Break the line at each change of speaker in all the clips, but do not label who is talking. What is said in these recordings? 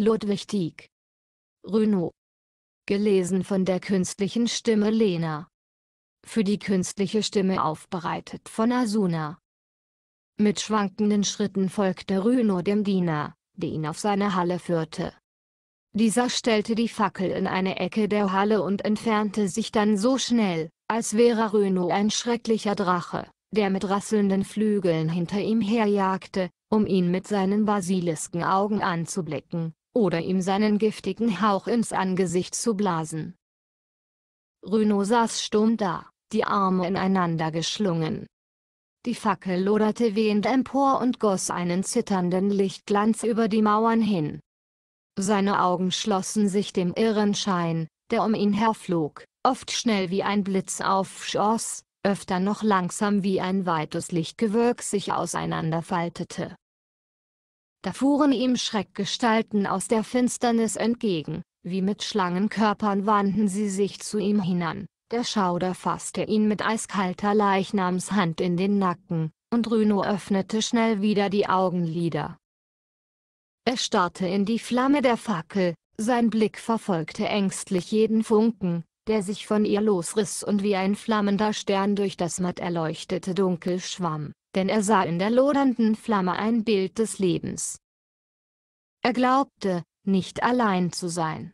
Ludwig Tieck. Renault. Gelesen von der künstlichen Stimme Lena. Für die künstliche Stimme aufbereitet von Asuna. Mit schwankenden Schritten folgte Renault dem Diener, der ihn auf seine Halle führte. Dieser stellte die Fackel in eine Ecke der Halle und entfernte sich dann so schnell, als wäre Renault ein schrecklicher Drache, der mit rasselnden Flügeln hinter ihm herjagte, um ihn mit seinen Basiliskenaugen anzublicken oder ihm seinen giftigen Hauch ins Angesicht zu blasen. Rüno saß stumm da, die Arme ineinander geschlungen. Die Fackel loderte wehend empor und goss einen zitternden Lichtglanz über die Mauern hin. Seine Augen schlossen sich dem irren Schein, der um ihn herflog, oft schnell wie ein Blitz aufschoss, öfter noch langsam wie ein weites Lichtgewölk sich auseinanderfaltete. Da fuhren ihm Schreckgestalten aus der Finsternis entgegen, wie mit Schlangenkörpern wandten sie sich zu ihm hinan, der Schauder fasste ihn mit eiskalter Leichnamshand in den Nacken, und Rüno öffnete schnell wieder die Augenlider. Er starrte in die Flamme der Fackel, sein Blick verfolgte ängstlich jeden Funken, der sich von ihr losriss und wie ein flammender Stern durch das matt erleuchtete Dunkel schwamm denn er sah in der lodernden Flamme ein Bild des Lebens. Er glaubte, nicht allein zu sein.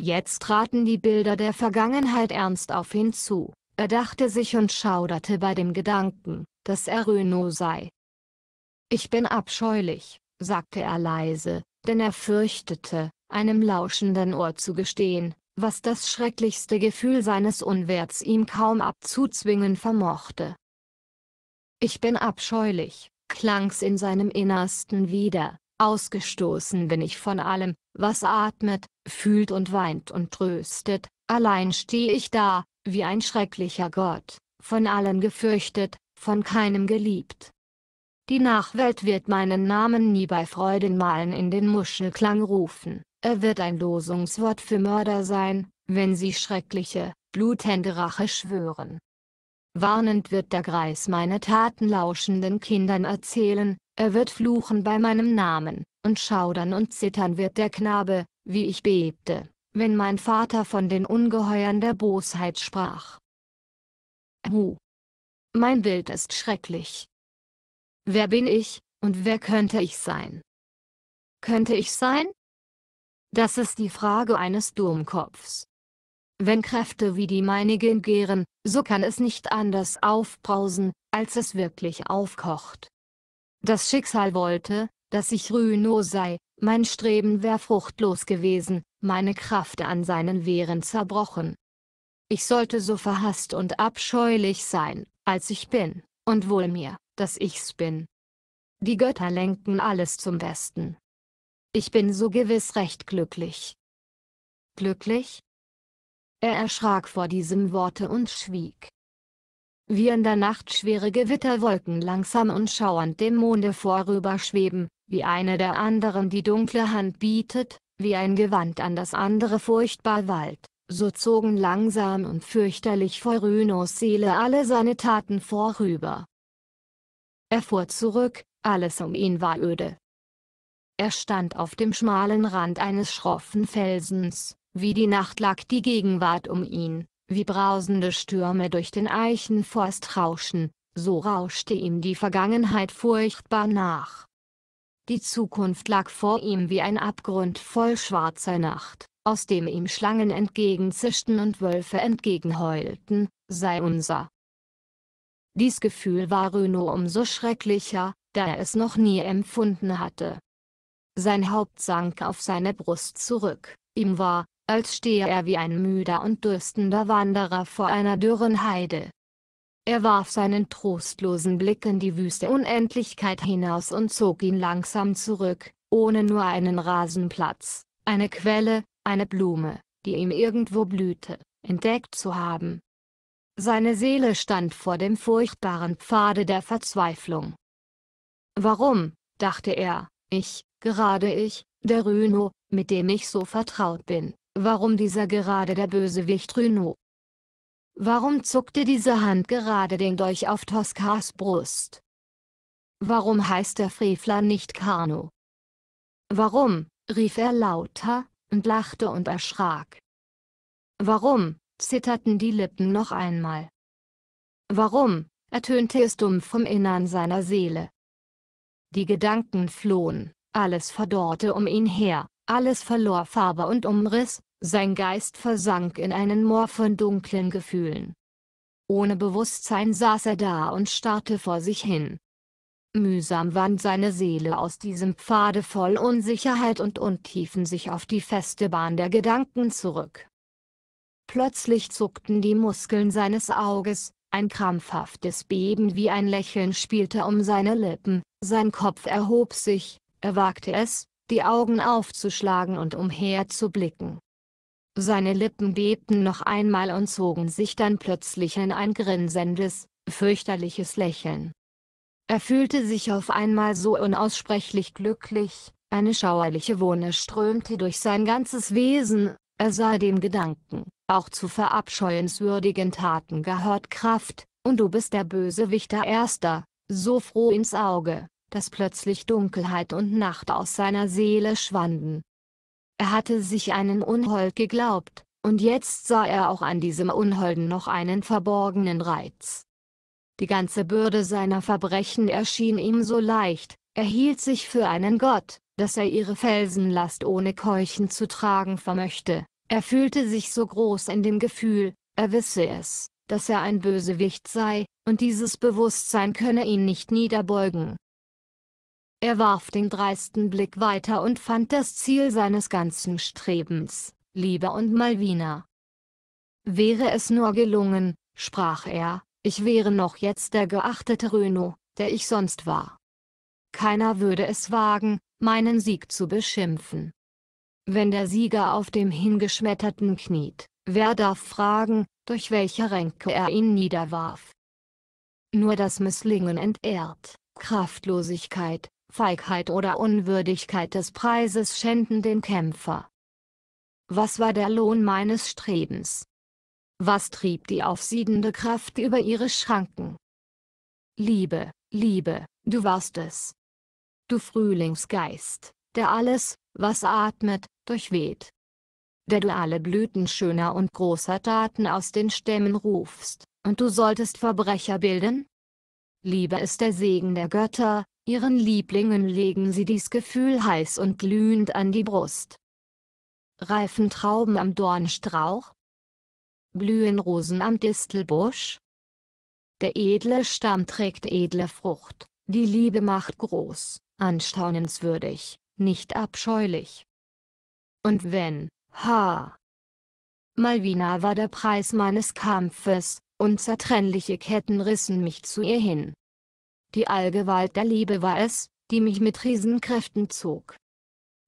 Jetzt traten die Bilder der Vergangenheit ernst auf ihn zu, er dachte sich und schauderte bei dem Gedanken, dass er Renault sei. Ich bin abscheulich, sagte er leise, denn er fürchtete, einem lauschenden Ohr zu gestehen, was das schrecklichste Gefühl seines Unwerts ihm kaum abzuzwingen vermochte. Ich bin abscheulich, klang's in seinem Innersten wieder, ausgestoßen bin ich von allem, was atmet, fühlt und weint und tröstet, allein stehe ich da, wie ein schrecklicher Gott, von allen gefürchtet, von keinem geliebt. Die Nachwelt wird meinen Namen nie bei Freudenmalen in den Muschelklang rufen, er wird ein Losungswort für Mörder sein, wenn sie schreckliche, blutende Rache schwören. Warnend wird der Greis meine Taten lauschenden Kindern erzählen, er wird fluchen bei meinem Namen, und schaudern und zittern wird der Knabe, wie ich bebte, wenn mein Vater von den Ungeheuern der Bosheit sprach. Hu. Mein Bild ist schrecklich. Wer bin ich, und wer könnte ich sein? Könnte ich sein? Das ist die Frage eines Dummkopfs. Wenn Kräfte wie die meinigen gären, so kann es nicht anders aufbrausen, als es wirklich aufkocht. Das Schicksal wollte, dass ich Rhino sei, mein Streben wäre fruchtlos gewesen, meine Kraft an seinen Wehren zerbrochen. Ich sollte so verhasst und abscheulich sein, als ich bin, und wohl mir, dass ich's bin. Die Götter lenken alles zum Besten. Ich bin so gewiss recht glücklich. Glücklich? Er erschrak vor diesem Worte und schwieg. Wie in der Nacht schwere Gewitterwolken langsam und schauernd dem Monde vorüberschweben, wie eine der anderen die dunkle Hand bietet, wie ein Gewand an das andere furchtbar wallt, so zogen langsam und fürchterlich vor Rhinos Seele alle seine Taten vorüber. Er fuhr zurück, alles um ihn war öde. Er stand auf dem schmalen Rand eines schroffen Felsens, wie die Nacht lag die Gegenwart um ihn, wie brausende Stürme durch den Eichenforst rauschen, so rauschte ihm die Vergangenheit furchtbar nach. Die Zukunft lag vor ihm wie ein Abgrund voll schwarzer Nacht, aus dem ihm Schlangen entgegenzischten und Wölfe entgegenheulten, sei unser. Dies Gefühl war Renault umso schrecklicher, da er es noch nie empfunden hatte. Sein Haupt sank auf seine Brust zurück, ihm war, als stehe er wie ein müder und dürstender Wanderer vor einer dürren Heide. Er warf seinen trostlosen Blick in die wüste Unendlichkeit hinaus und zog ihn langsam zurück, ohne nur einen Rasenplatz, eine Quelle, eine Blume, die ihm irgendwo blühte, entdeckt zu haben. Seine Seele stand vor dem furchtbaren Pfade der Verzweiflung. Warum, dachte er, ich, gerade ich, der Rhino, mit dem ich so vertraut bin, Warum dieser gerade der Bösewicht Rhino? Warum zuckte diese Hand gerade den Dolch auf Toskas Brust? Warum heißt der Frevler nicht Carno? Warum, rief er lauter, und lachte und erschrak. Warum, zitterten die Lippen noch einmal. Warum, ertönte es dumpf vom Innern seiner Seele. Die Gedanken flohen, alles verdorrte um ihn her. Alles verlor Farbe und Umriss, sein Geist versank in einen Moor von dunklen Gefühlen. Ohne Bewusstsein saß er da und starrte vor sich hin. Mühsam wand seine Seele aus diesem Pfade voll Unsicherheit und Untiefen sich auf die feste Bahn der Gedanken zurück. Plötzlich zuckten die Muskeln seines Auges, ein krampfhaftes Beben wie ein Lächeln spielte um seine Lippen, sein Kopf erhob sich, er wagte es, die Augen aufzuschlagen und umherzublicken. Seine Lippen bebten noch einmal und zogen sich dann plötzlich in ein grinsendes, fürchterliches Lächeln. Er fühlte sich auf einmal so unaussprechlich glücklich, eine schauerliche Wohne strömte durch sein ganzes Wesen, er sah dem Gedanken, auch zu verabscheuenswürdigen Taten gehört Kraft, und du bist der Bösewichter Erster, so froh ins Auge dass plötzlich Dunkelheit und Nacht aus seiner Seele schwanden. Er hatte sich einen Unhold geglaubt, und jetzt sah er auch an diesem Unholden noch einen verborgenen Reiz. Die ganze Bürde seiner Verbrechen erschien ihm so leicht, er hielt sich für einen Gott, dass er ihre Felsenlast ohne Keuchen zu tragen vermöchte, er fühlte sich so groß in dem Gefühl, er wisse es, dass er ein Bösewicht sei, und dieses Bewusstsein könne ihn nicht niederbeugen. Er warf den dreisten Blick weiter und fand das Ziel seines ganzen Strebens, Liebe und Malvina. Wäre es nur gelungen, sprach er, ich wäre noch jetzt der geachtete Reno, der ich sonst war. Keiner würde es wagen, meinen Sieg zu beschimpfen. Wenn der Sieger auf dem hingeschmetterten kniet, wer darf fragen, durch welche Ränke er ihn niederwarf? Nur das Misslingen entehrt, Kraftlosigkeit, Feigheit oder Unwürdigkeit des Preises schänden den Kämpfer. Was war der Lohn meines Strebens? Was trieb die aufsiedende Kraft über ihre Schranken? Liebe, Liebe, du warst es. Du Frühlingsgeist, der alles, was atmet, durchweht. Der du alle Blüten schöner und großer Taten aus den Stämmen rufst, und du solltest Verbrecher bilden? Liebe ist der Segen der Götter, Ihren Lieblingen legen sie dies Gefühl heiß und glühend an die Brust. Reifen Trauben am Dornstrauch? Blühen Rosen am Distelbusch? Der edle Stamm trägt edle Frucht, die Liebe macht groß, anstaunenswürdig, nicht abscheulich. Und wenn, ha! Malvina war der Preis meines Kampfes, unzertrennliche Ketten rissen mich zu ihr hin. Die Allgewalt der Liebe war es, die mich mit Riesenkräften zog.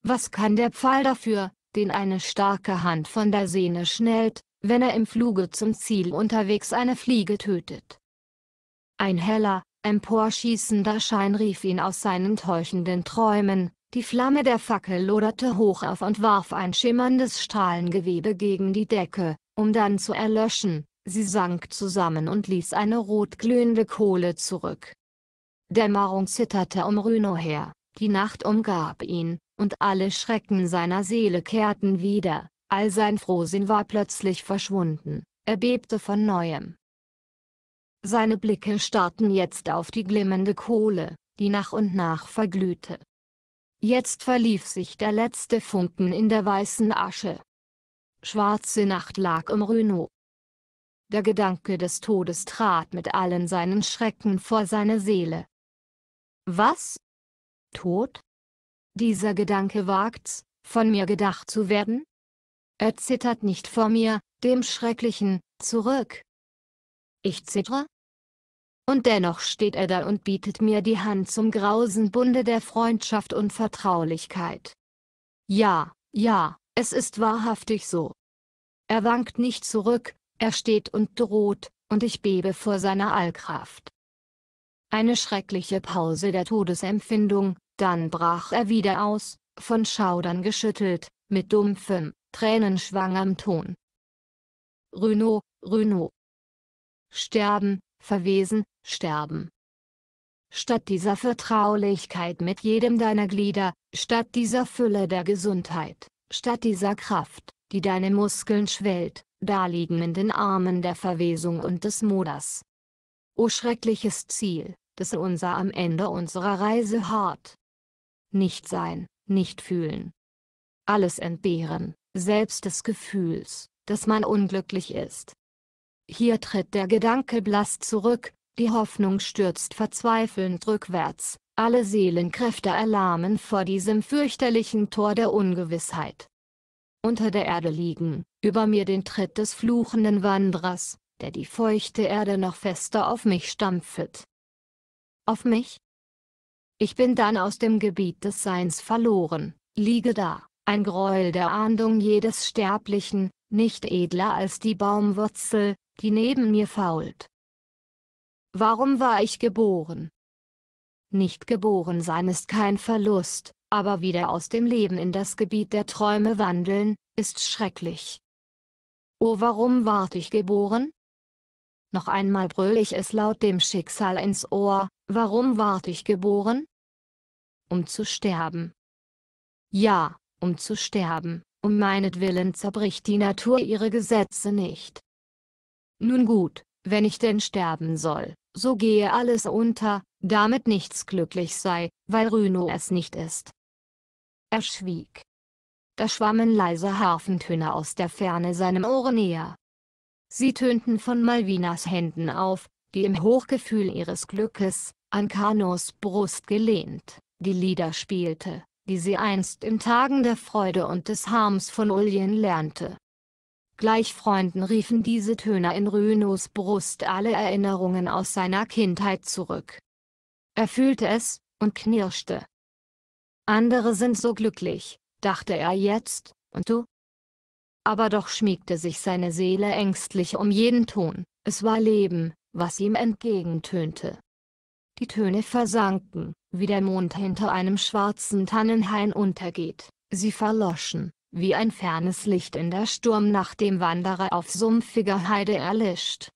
Was kann der Pfahl dafür, den eine starke Hand von der Sehne schnellt, wenn er im Fluge zum Ziel unterwegs eine Fliege tötet? Ein heller, emporschießender Schein rief ihn aus seinen täuschenden Träumen, die Flamme der Fackel loderte hoch auf und warf ein schimmerndes Strahlengewebe gegen die Decke, um dann zu erlöschen, sie sank zusammen und ließ eine rotglühende Kohle zurück. Dämmerung zitterte um Rüno her, die Nacht umgab ihn, und alle Schrecken seiner Seele kehrten wieder, all sein Frohsinn war plötzlich verschwunden, er bebte von neuem. Seine Blicke starrten jetzt auf die glimmende Kohle, die nach und nach verglühte. Jetzt verlief sich der letzte Funken in der weißen Asche. Schwarze Nacht lag um Rüno. Der Gedanke des Todes trat mit allen seinen Schrecken vor seine Seele, was? Tod? Dieser Gedanke wagt's, von mir gedacht zu werden? Er zittert nicht vor mir, dem Schrecklichen, zurück. Ich zittere? Und dennoch steht er da und bietet mir die Hand zum grausen Bunde der Freundschaft und Vertraulichkeit. Ja, ja, es ist wahrhaftig so. Er wankt nicht zurück, er steht und droht, und ich bebe vor seiner Allkraft eine schreckliche Pause der Todesempfindung, dann brach er wieder aus, von Schaudern geschüttelt, mit dumpfem, tränenschwangerem Ton. Renault, Renault. Sterben, verwesen, sterben. Statt dieser Vertraulichkeit mit jedem deiner Glieder, statt dieser Fülle der Gesundheit, statt dieser Kraft, die deine Muskeln schwellt, daliegen in den Armen der Verwesung und des Moders. O schreckliches Ziel, dass unser am Ende unserer Reise hart. Nicht sein, nicht fühlen. Alles entbehren, selbst des Gefühls, dass man unglücklich ist. Hier tritt der Gedanke blass zurück, die Hoffnung stürzt verzweifelnd rückwärts, alle Seelenkräfte erlahmen vor diesem fürchterlichen Tor der Ungewissheit. Unter der Erde liegen, über mir den Tritt des fluchenden Wanderers, der die feuchte Erde noch fester auf mich stampfet auf mich? Ich bin dann aus dem Gebiet des Seins verloren, liege da, ein Gräuel der Ahndung jedes Sterblichen, nicht edler als die Baumwurzel, die neben mir fault. Warum war ich geboren? Nicht geboren sein ist kein Verlust, aber wieder aus dem Leben in das Gebiet der Träume wandeln, ist schrecklich. Oh warum ward ich geboren? Noch einmal brüll ich es laut dem Schicksal ins Ohr, Warum ward ich geboren? Um zu sterben. Ja, um zu sterben, um meinetwillen zerbricht die Natur ihre Gesetze nicht. Nun gut, wenn ich denn sterben soll, so gehe alles unter, damit nichts glücklich sei, weil Rüno es nicht ist. Er schwieg. Da schwammen leise Harfentöne aus der Ferne seinem Ohr näher. Sie tönten von Malvinas Händen auf, die im Hochgefühl ihres Glückes, an Kanos Brust gelehnt, die Lieder spielte, die sie einst in Tagen der Freude und des Harms von Ulien lernte. Gleich Freunden riefen diese Töne in Rynos Brust alle Erinnerungen aus seiner Kindheit zurück. Er fühlte es, und knirschte. Andere sind so glücklich, dachte er jetzt, und du? Aber doch schmiegte sich seine Seele ängstlich um jeden Ton, es war Leben, was ihm entgegentönte. Die Töne versanken, wie der Mond hinter einem schwarzen Tannenhain untergeht, sie verloschen, wie ein fernes Licht in der Sturmnacht dem Wanderer auf sumpfiger Heide erlischt.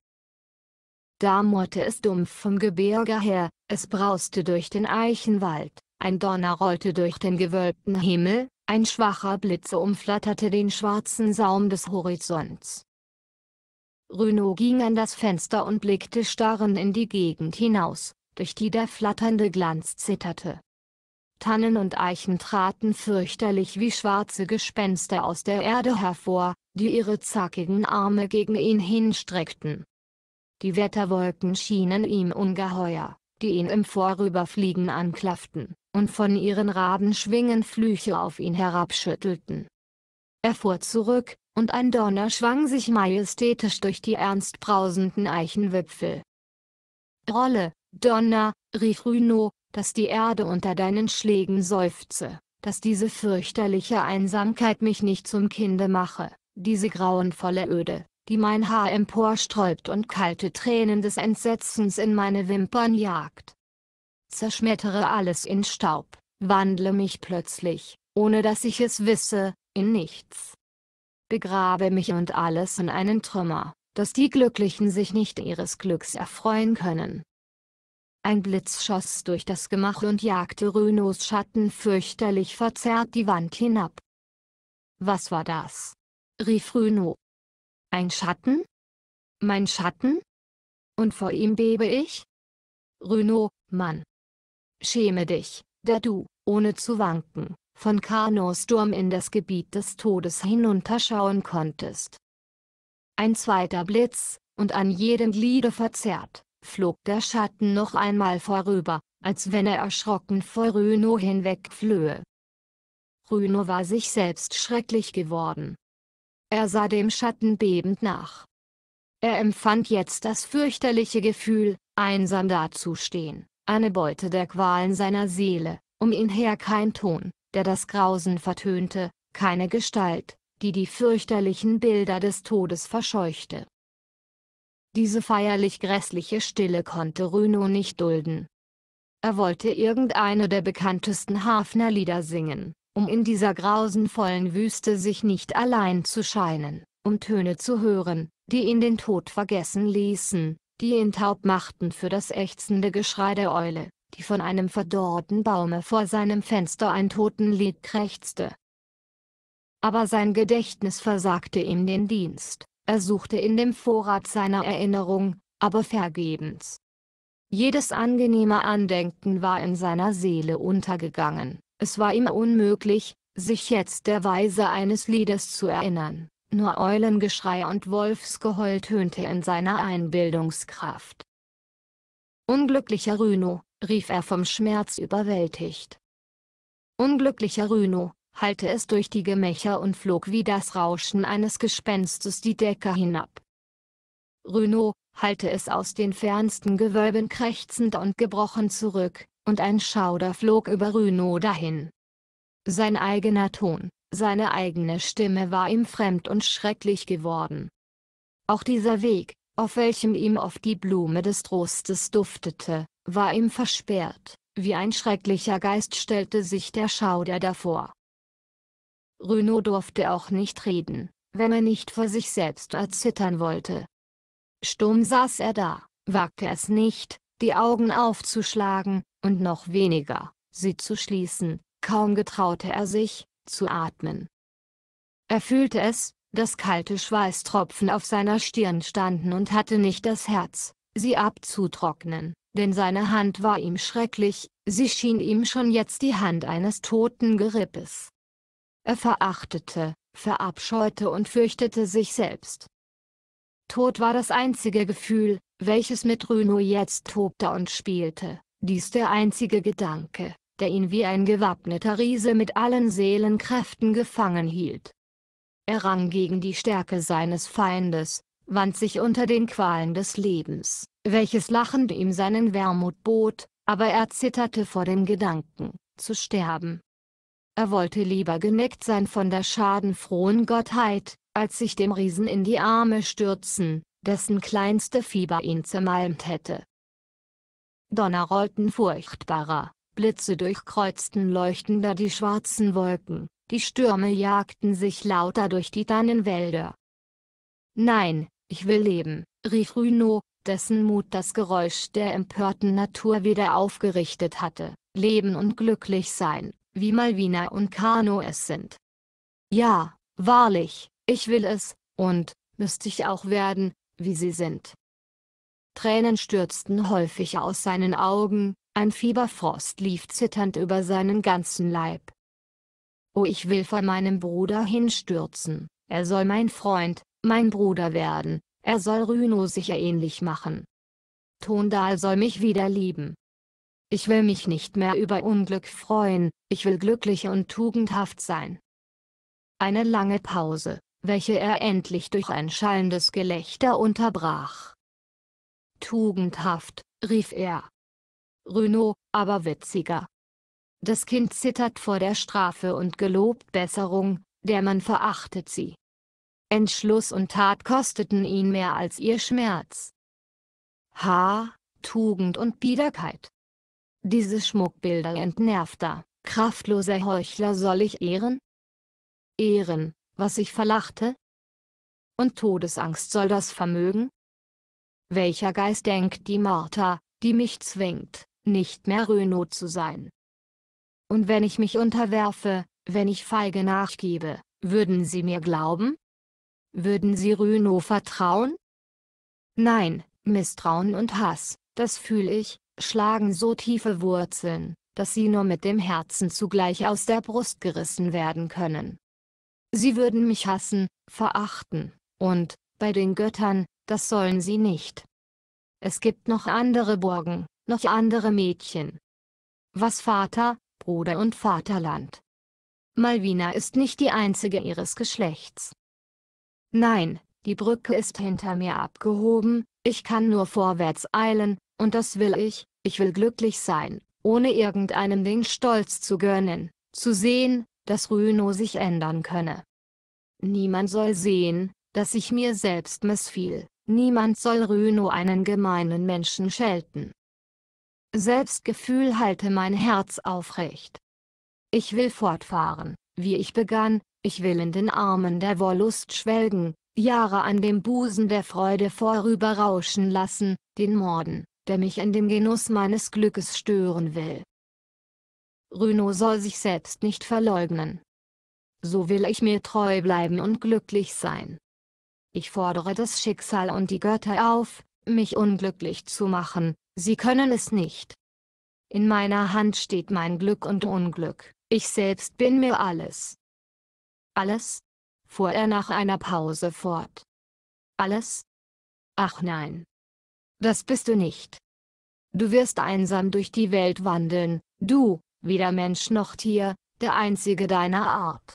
Da murrte es dumpf vom Gebirge her, es brauste durch den Eichenwald, ein Donner rollte durch den gewölbten Himmel, ein schwacher Blitze umflatterte den schwarzen Saum des Horizonts. Renault ging an das Fenster und blickte starren in die Gegend hinaus, durch die der flatternde Glanz zitterte. Tannen und Eichen traten fürchterlich wie schwarze Gespenster aus der Erde hervor, die ihre zackigen Arme gegen ihn hinstreckten. Die Wetterwolken schienen ihm ungeheuer, die ihn im Vorüberfliegen anklafften, und von ihren Rabenschwingen Flüche auf ihn herabschüttelten. Er fuhr zurück, und ein Donner schwang sich majestätisch durch die ernst brausenden Eichenwipfel. Rolle, Donner, rief Runo, dass die Erde unter deinen Schlägen seufze, dass diese fürchterliche Einsamkeit mich nicht zum Kinde mache, diese grauenvolle Öde, die mein Haar emporsträubt und kalte Tränen des Entsetzens in meine Wimpern jagt. Zerschmettere alles in Staub, wandle mich plötzlich, ohne dass ich es wisse, in nichts. Begrabe mich und alles in einen Trümmer, dass die Glücklichen sich nicht ihres Glücks erfreuen können. Ein Blitz schoss durch das Gemach und jagte Rünos Schatten fürchterlich verzerrt die Wand hinab. Was war das? rief Rüno. Ein Schatten? Mein Schatten? Und vor ihm bebe ich? Rüno, Mann! Schäme dich, der du, ohne zu wanken, von Kano-Sturm in das Gebiet des Todes hinunterschauen konntest. Ein zweiter Blitz, und an jedem Gliede verzerrt, flog der Schatten noch einmal vorüber, als wenn er erschrocken vor Rüno hinwegflöhe. Rüno war sich selbst schrecklich geworden. Er sah dem Schatten bebend nach. Er empfand jetzt das fürchterliche Gefühl, einsam dazustehen, eine Beute der Qualen seiner Seele, um ihn her kein Ton, der das Grausen vertönte, keine Gestalt, die die fürchterlichen Bilder des Todes verscheuchte. Diese feierlich grässliche Stille konnte Rüno nicht dulden. Er wollte irgendeine der bekanntesten Hafnerlieder singen, um in dieser grausenvollen Wüste sich nicht allein zu scheinen, um Töne zu hören, die ihn den Tod vergessen ließen, die ihn taub machten für das ächzende Geschrei der Eule, die von einem verdorrten Baume vor seinem Fenster ein Totenlied krächzte. Aber sein Gedächtnis versagte ihm den Dienst, er suchte in dem Vorrat seiner Erinnerung, aber vergebens. Jedes angenehme Andenken war in seiner Seele untergegangen, es war ihm unmöglich, sich jetzt der Weise eines Liedes zu erinnern, nur Eulengeschrei und Wolfsgeheul tönte in seiner Einbildungskraft. Unglücklicher Rhino, rief er vom Schmerz überwältigt. Unglücklicher Rhino, halte es durch die Gemächer und flog wie das Rauschen eines Gespenstes die Decke hinab. Rhino, halte es aus den fernsten Gewölben krächzend und gebrochen zurück, und ein Schauder flog über Rhino dahin. Sein eigener Ton, seine eigene Stimme war ihm fremd und schrecklich geworden. Auch dieser Weg, auf welchem ihm oft die Blume des Trostes duftete, war ihm versperrt, wie ein schrecklicher Geist stellte sich der Schauder davor. Renaud durfte auch nicht reden, wenn er nicht vor sich selbst erzittern wollte. Stumm saß er da, wagte es nicht, die Augen aufzuschlagen, und noch weniger, sie zu schließen, kaum getraute er sich, zu atmen. Er fühlte es, dass kalte Schweißtropfen auf seiner Stirn standen und hatte nicht das Herz, sie abzutrocknen denn seine Hand war ihm schrecklich, sie schien ihm schon jetzt die Hand eines toten Gerippes. Er verachtete, verabscheute und fürchtete sich selbst. Tod war das einzige Gefühl, welches mit Rüno jetzt tobte und spielte, dies der einzige Gedanke, der ihn wie ein gewappneter Riese mit allen Seelenkräften gefangen hielt. Er rang gegen die Stärke seines Feindes, wand sich unter den Qualen des Lebens, welches lachend ihm seinen Wermut bot, aber er zitterte vor dem Gedanken, zu sterben. Er wollte lieber geneckt sein von der schadenfrohen Gottheit, als sich dem Riesen in die Arme stürzen, dessen kleinste Fieber ihn zermalmt hätte. Donner rollten furchtbarer, Blitze durchkreuzten leuchtender die schwarzen Wolken, die Stürme jagten sich lauter durch die Tannenwälder. Nein, ich will leben, rief Runo, dessen Mut das Geräusch der empörten Natur wieder aufgerichtet hatte, leben und glücklich sein, wie Malvina und Kano es sind. Ja, wahrlich, ich will es, und, müsste ich auch werden, wie sie sind. Tränen stürzten häufig aus seinen Augen, ein Fieberfrost lief zitternd über seinen ganzen Leib. Oh, ich will vor meinem Bruder hinstürzen, er soll mein Freund, mein Bruder werden, er soll Rüno sicher ähnlich machen. Tondal soll mich wieder lieben. Ich will mich nicht mehr über Unglück freuen, ich will glücklich und tugendhaft sein. Eine lange Pause, welche er endlich durch ein schallendes Gelächter unterbrach. Tugendhaft, rief er. Rüno, aber witziger. Das Kind zittert vor der Strafe und gelobt Besserung, der Mann verachtet sie. Entschluss und Tat kosteten ihn mehr als ihr Schmerz. Haar, Tugend und Biederkeit. Diese Schmuckbilder entnervter, kraftloser Heuchler soll ich ehren? Ehren, was ich verlachte? Und Todesangst soll das vermögen? Welcher Geist denkt die Martha, die mich zwingt, nicht mehr Renault zu sein? Und wenn ich mich unterwerfe, wenn ich feige nachgebe, würden sie mir glauben? Würden Sie Renault vertrauen? Nein, Misstrauen und Hass, das fühle ich, schlagen so tiefe Wurzeln, dass sie nur mit dem Herzen zugleich aus der Brust gerissen werden können. Sie würden mich hassen, verachten, und, bei den Göttern, das sollen sie nicht. Es gibt noch andere Burgen, noch andere Mädchen. Was Vater, Bruder und Vaterland. Malvina ist nicht die einzige ihres Geschlechts. Nein, die Brücke ist hinter mir abgehoben, ich kann nur vorwärts eilen, und das will ich, ich will glücklich sein, ohne irgendeinem Ding Stolz zu gönnen, zu sehen, dass Rüno sich ändern könne. Niemand soll sehen, dass ich mir selbst missfiel, niemand soll Rüno einen gemeinen Menschen schelten. Selbstgefühl halte mein Herz aufrecht. Ich will fortfahren, wie ich begann, ich will in den Armen der Wollust schwelgen, Jahre an dem Busen der Freude vorüberrauschen lassen, den Morden, der mich in dem Genuss meines Glückes stören will. Rüno soll sich selbst nicht verleugnen. So will ich mir treu bleiben und glücklich sein. Ich fordere das Schicksal und die Götter auf, mich unglücklich zu machen, sie können es nicht. In meiner Hand steht mein Glück und Unglück, ich selbst bin mir alles. Alles? fuhr er nach einer Pause fort. Alles? Ach nein. Das bist du nicht. Du wirst einsam durch die Welt wandeln, du, weder Mensch noch Tier, der einzige deiner Art.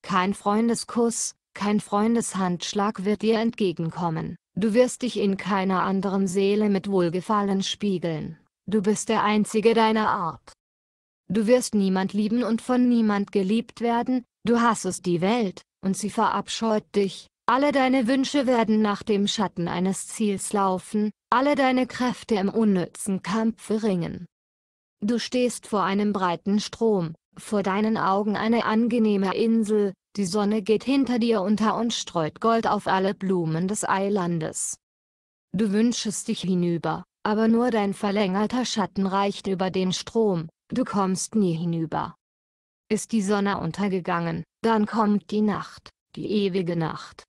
Kein Freundeskuss, kein Freundeshandschlag wird dir entgegenkommen, du wirst dich in keiner anderen Seele mit Wohlgefallen spiegeln, du bist der einzige deiner Art. Du wirst niemand lieben und von niemand geliebt werden, Du hassest die Welt, und sie verabscheut dich. Alle deine Wünsche werden nach dem Schatten eines Ziels laufen, alle deine Kräfte im unnützen Kampf ringen. Du stehst vor einem breiten Strom, vor deinen Augen eine angenehme Insel, die Sonne geht hinter dir unter und streut Gold auf alle Blumen des Eilandes. Du wünschest dich hinüber, aber nur dein verlängerter Schatten reicht über den Strom, du kommst nie hinüber ist die Sonne untergegangen, dann kommt die Nacht, die ewige Nacht.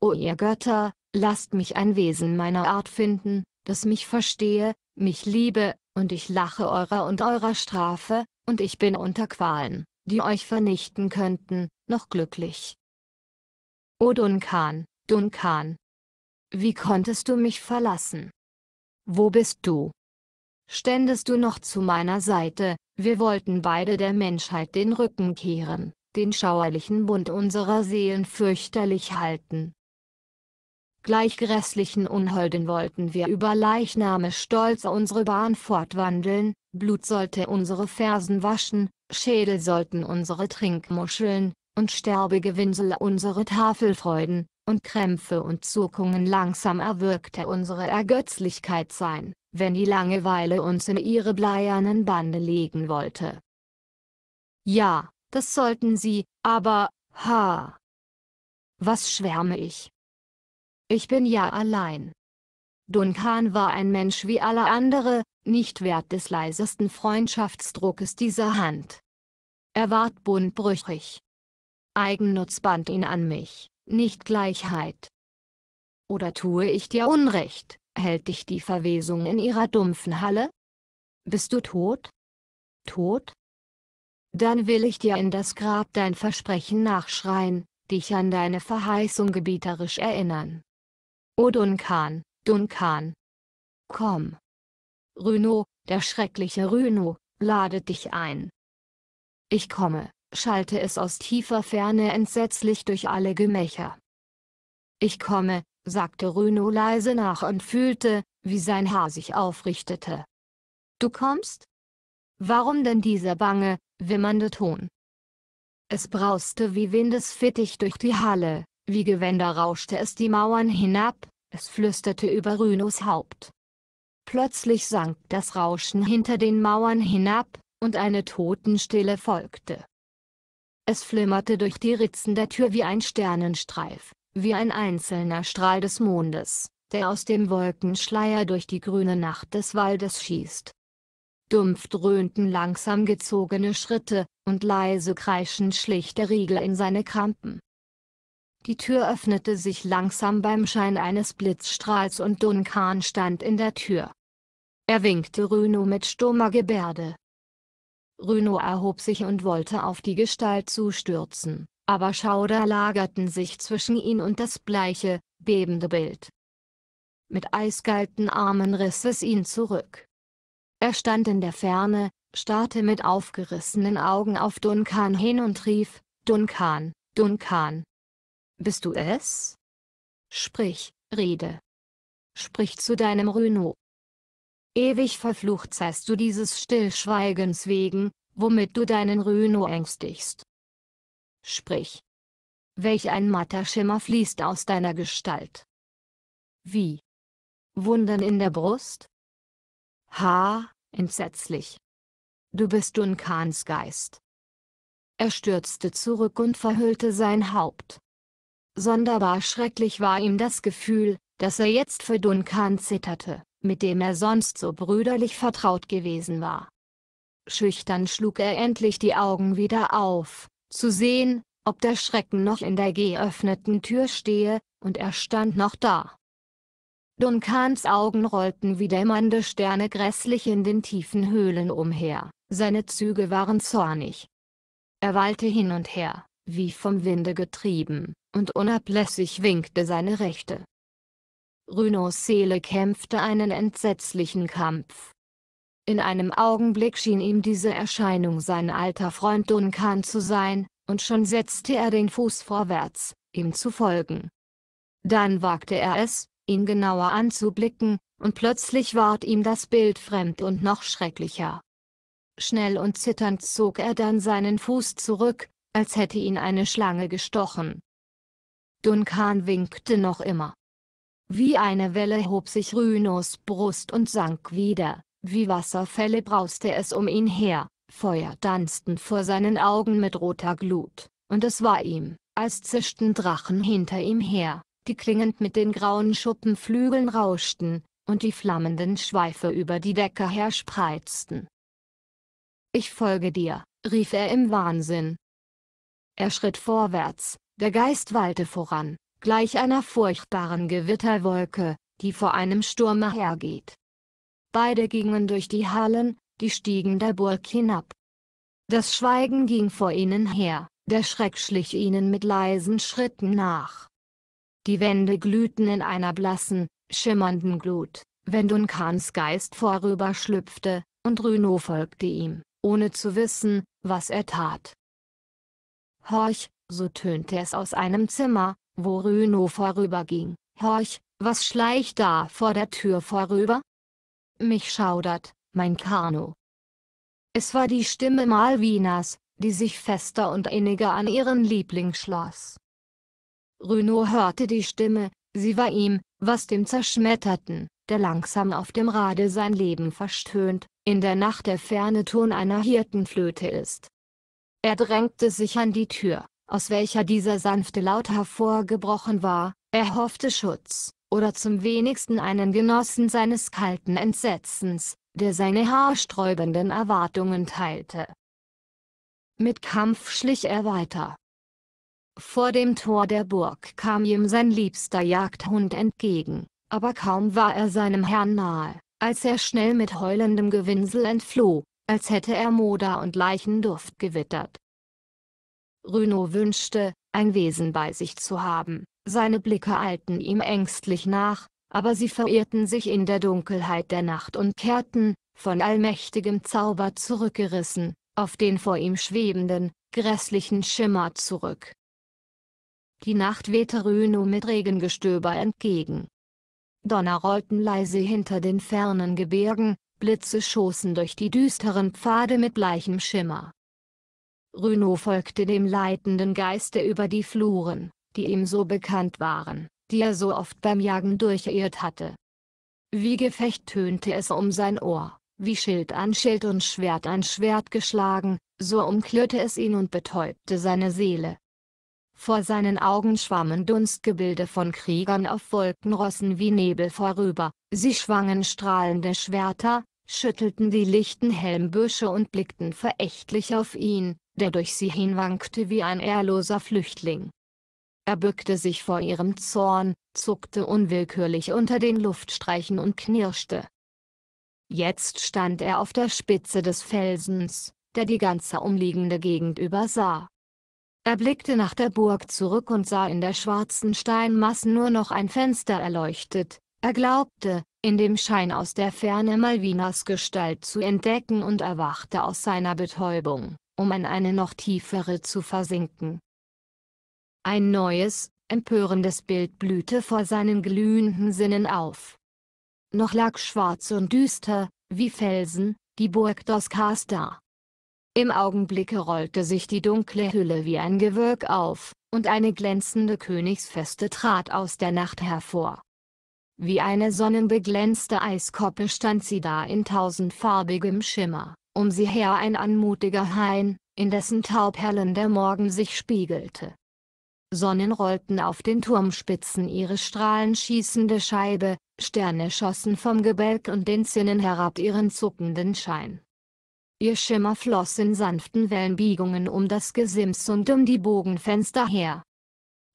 O ihr Götter, lasst mich ein Wesen meiner Art finden, das mich verstehe, mich liebe, und ich lache eurer und eurer Strafe, und ich bin unter Qualen, die euch vernichten könnten, noch glücklich. O Dunkan, Dunkan! Wie konntest du mich verlassen? Wo bist du? Ständest du noch zu meiner Seite, wir wollten beide der Menschheit den Rücken kehren, den schauerlichen Bund unserer Seelen fürchterlich halten. Gleich grässlichen Unholden wollten wir über Leichname stolz unsere Bahn fortwandeln, Blut sollte unsere Fersen waschen, Schädel sollten unsere Trinkmuscheln, und Sterbegewinsel unsere Tafelfreuden, und Krämpfe und Zuckungen langsam erwürgte unsere Ergötzlichkeit sein, wenn die Langeweile uns in ihre bleiernen Bande legen wollte. Ja, das sollten sie, aber, ha. Was schwärme ich? Ich bin ja allein. Duncan war ein Mensch wie alle andere, nicht wert des leisesten Freundschaftsdruckes dieser Hand. Er ward buntbrüchig. Eigennutz band ihn an mich, nicht Gleichheit. Oder tue ich dir Unrecht? hält dich die Verwesung in ihrer dumpfen Halle? Bist du tot? Tot? Dann will ich dir in das Grab dein Versprechen nachschreien, dich an deine Verheißung gebieterisch erinnern. O Dunkan, Dunkan! Komm! Rüno, der schreckliche Rüno, ladet dich ein. Ich komme, schalte es aus tiefer Ferne entsetzlich durch alle Gemächer. Ich komme, sagte Rüno leise nach und fühlte, wie sein Haar sich aufrichtete. Du kommst? Warum denn dieser bange, wimmernde Ton? Es brauste wie Windesfittig durch die Halle, wie Gewänder rauschte es die Mauern hinab, es flüsterte über Rünos Haupt. Plötzlich sank das Rauschen hinter den Mauern hinab, und eine Totenstille folgte. Es flimmerte durch die Ritzen der Tür wie ein Sternenstreif, wie ein einzelner Strahl des Mondes, der aus dem Wolkenschleier durch die grüne Nacht des Waldes schießt. Dumpf dröhnten langsam gezogene Schritte, und leise kreischend schlich der Riegel in seine Krampen. Die Tür öffnete sich langsam beim Schein eines Blitzstrahls und Duncan stand in der Tür. Er winkte Rüno mit stummer Gebärde. Rüno erhob sich und wollte auf die Gestalt zustürzen, aber Schauder lagerten sich zwischen ihn und das bleiche, bebende Bild. Mit eiskalten Armen riss es ihn zurück. Er stand in der Ferne, starrte mit aufgerissenen Augen auf Duncan hin und rief, Duncan, Duncan. Bist du es? Sprich, rede. Sprich zu deinem Rhino. Ewig verflucht seist du dieses Stillschweigens wegen, womit du deinen Rhino ängstigst. Sprich. Welch ein matter Schimmer fließt aus deiner Gestalt. Wie? Wunden in der Brust? Ha, entsetzlich. Du bist Dunkans Geist. Er stürzte zurück und verhüllte sein Haupt. Sonderbar schrecklich war ihm das Gefühl, dass er jetzt für Dunkan zitterte, mit dem er sonst so brüderlich vertraut gewesen war. Schüchtern schlug er endlich die Augen wieder auf, zu sehen, ob der Schrecken noch in der geöffneten Tür stehe, und er stand noch da. Dunkans Augen rollten wie dämmernde Sterne grässlich in den tiefen Höhlen umher, seine Züge waren zornig. Er wallte hin und her, wie vom Winde getrieben, und unablässig winkte seine Rechte. Rhynos Seele kämpfte einen entsetzlichen Kampf, in einem Augenblick schien ihm diese Erscheinung sein alter Freund Duncan zu sein, und schon setzte er den Fuß vorwärts, ihm zu folgen. Dann wagte er es, ihn genauer anzublicken, und plötzlich ward ihm das Bild fremd und noch schrecklicher. Schnell und zitternd zog er dann seinen Fuß zurück, als hätte ihn eine Schlange gestochen. Duncan winkte noch immer. Wie eine Welle hob sich Rünos Brust und sank wieder. Wie Wasserfälle brauste es um ihn her, Feuer tanzten vor seinen Augen mit roter Glut, und es war ihm, als zischten Drachen hinter ihm her, die klingend mit den grauen Schuppenflügeln rauschten, und die flammenden Schweife über die Decke herspreizten. Ich folge dir, rief er im Wahnsinn. Er schritt vorwärts, der Geist wallte voran, gleich einer furchtbaren Gewitterwolke, die vor einem Sturme hergeht, Beide gingen durch die Hallen, die Stiegen der Burg hinab. Das Schweigen ging vor ihnen her, der Schreck schlich ihnen mit leisen Schritten nach. Die Wände glühten in einer blassen, schimmernden Glut, wenn Dunkans Geist vorüberschlüpfte, und Rüno folgte ihm, ohne zu wissen, was er tat. Horch, so tönte es aus einem Zimmer, wo Rüno vorüberging, horch, was schleicht da vor der Tür vorüber? Mich schaudert, mein Kanu. Es war die Stimme Malvinas, die sich fester und inniger an ihren Liebling schloss. Renault hörte die Stimme, sie war ihm, was dem Zerschmetterten, der langsam auf dem Rade sein Leben verstöhnt, in der Nacht der ferne Ton einer Hirtenflöte ist. Er drängte sich an die Tür, aus welcher dieser sanfte Laut hervorgebrochen war, er hoffte Schutz oder zum wenigsten einen Genossen seines kalten Entsetzens, der seine haarsträubenden Erwartungen teilte. Mit Kampf schlich er weiter. Vor dem Tor der Burg kam ihm sein liebster Jagdhund entgegen, aber kaum war er seinem Herrn nahe, als er schnell mit heulendem Gewinsel entfloh, als hätte er Moder und Leichenduft gewittert. Rüno wünschte, ein Wesen bei sich zu haben, seine Blicke eilten ihm ängstlich nach, aber sie verirrten sich in der Dunkelheit der Nacht und kehrten, von allmächtigem Zauber zurückgerissen, auf den vor ihm schwebenden, grässlichen Schimmer zurück. Die Nacht wehte Rüno mit Regengestöber entgegen. Donner rollten leise hinter den fernen Gebirgen, Blitze schossen durch die düsteren Pfade mit bleichem Schimmer. Rüno folgte dem leitenden Geiste über die Fluren die ihm so bekannt waren, die er so oft beim Jagen durchirrt hatte. Wie Gefecht tönte es um sein Ohr, wie Schild an Schild und Schwert an Schwert geschlagen, so umklirrte es ihn und betäubte seine Seele. Vor seinen Augen schwammen Dunstgebilde von Kriegern auf Wolkenrossen wie Nebel vorüber, sie schwangen strahlende Schwerter, schüttelten die lichten Helmbüsche und blickten verächtlich auf ihn, der durch sie hinwankte wie ein ehrloser Flüchtling. Er bückte sich vor ihrem Zorn, zuckte unwillkürlich unter den Luftstreichen und knirschte. Jetzt stand er auf der Spitze des Felsens, der die ganze umliegende Gegend übersah. Er blickte nach der Burg zurück und sah in der schwarzen Steinmasse nur noch ein Fenster erleuchtet, er glaubte, in dem Schein aus der Ferne Malvinas Gestalt zu entdecken und erwachte aus seiner Betäubung, um in eine noch tiefere zu versinken. Ein neues, empörendes Bild blühte vor seinen glühenden Sinnen auf. Noch lag schwarz und düster, wie Felsen, die Burg Doskars da. Im Augenblicke rollte sich die dunkle Hülle wie ein Gewölk auf, und eine glänzende Königsfeste trat aus der Nacht hervor. Wie eine sonnenbeglänzte Eiskoppe stand sie da in tausendfarbigem Schimmer, um sie her ein anmutiger Hain, in dessen Tauperlen Morgen sich spiegelte. Sonnen rollten auf den Turmspitzen ihre strahlenschießende Scheibe, Sterne schossen vom Gebälk und den Zinnen herab ihren zuckenden Schein. Ihr Schimmer floss in sanften Wellenbiegungen um das Gesims und um die Bogenfenster her.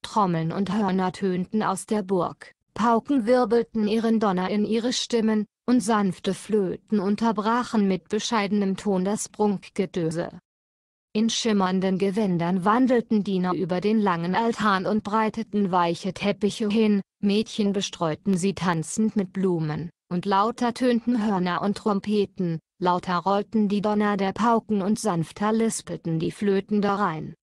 Trommeln und Hörner tönten aus der Burg, Pauken wirbelten ihren Donner in ihre Stimmen, und sanfte Flöten unterbrachen mit bescheidenem Ton das Prunkgedöse. In schimmernden Gewändern wandelten Diener über den langen Altan und breiteten weiche Teppiche hin, Mädchen bestreuten sie tanzend mit Blumen, und lauter tönten Hörner und Trompeten, lauter rollten die Donner der Pauken und sanfter lispelten die Flöten darein.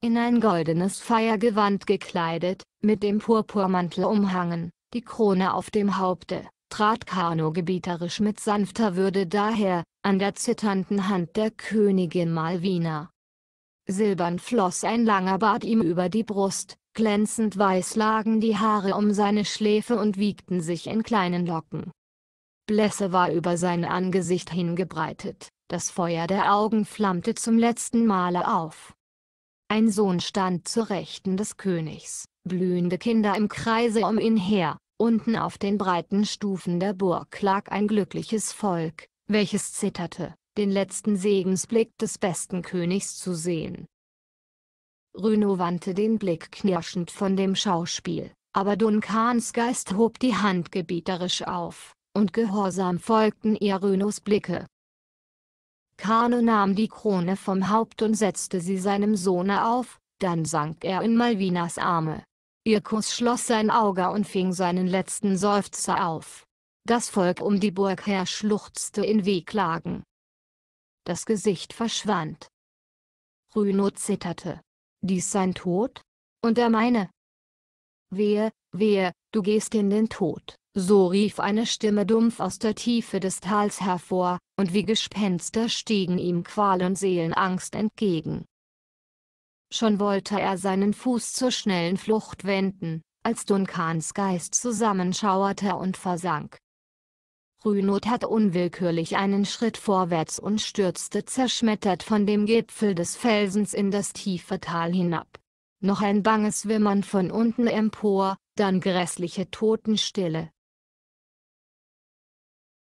In ein goldenes Feiergewand gekleidet, mit dem Purpurmantel umhangen, die Krone auf dem Haupte, trat Karno gebieterisch mit sanfter Würde daher, an der zitternden Hand der Königin Malvina. Silbern floss ein langer Bart ihm über die Brust, glänzend weiß lagen die Haare um seine Schläfe und wiegten sich in kleinen Locken. Blässe war über sein Angesicht hingebreitet, das Feuer der Augen flammte zum letzten Male auf. Ein Sohn stand zur Rechten des Königs, blühende Kinder im Kreise um ihn her, unten auf den breiten Stufen der Burg lag ein glückliches Volk, welches zitterte, den letzten Segensblick des besten Königs zu sehen. Rüno wandte den Blick knirschend von dem Schauspiel, aber Duncans Geist hob die Hand gebieterisch auf, und gehorsam folgten ihr Rünos Blicke. Kano nahm die Krone vom Haupt und setzte sie seinem Sohne auf, dann sank er in Malvinas Arme. Ihr Kuss schloss sein Auge und fing seinen letzten Seufzer auf. Das Volk um die Burg her schluchzte in Wehklagen. Das Gesicht verschwand. Rüno zitterte. Dies sein Tod? Und er meine. Wehe, wehe, du gehst in den Tod, so rief eine Stimme dumpf aus der Tiefe des Tals hervor, und wie Gespenster stiegen ihm Qual und Seelenangst entgegen. Schon wollte er seinen Fuß zur schnellen Flucht wenden, als Dunkans Geist zusammenschauerte und versank. Rüno hat unwillkürlich einen Schritt vorwärts und stürzte zerschmettert von dem Gipfel des Felsens in das tiefe Tal hinab. Noch ein banges Wimmern von unten empor, dann grässliche Totenstille.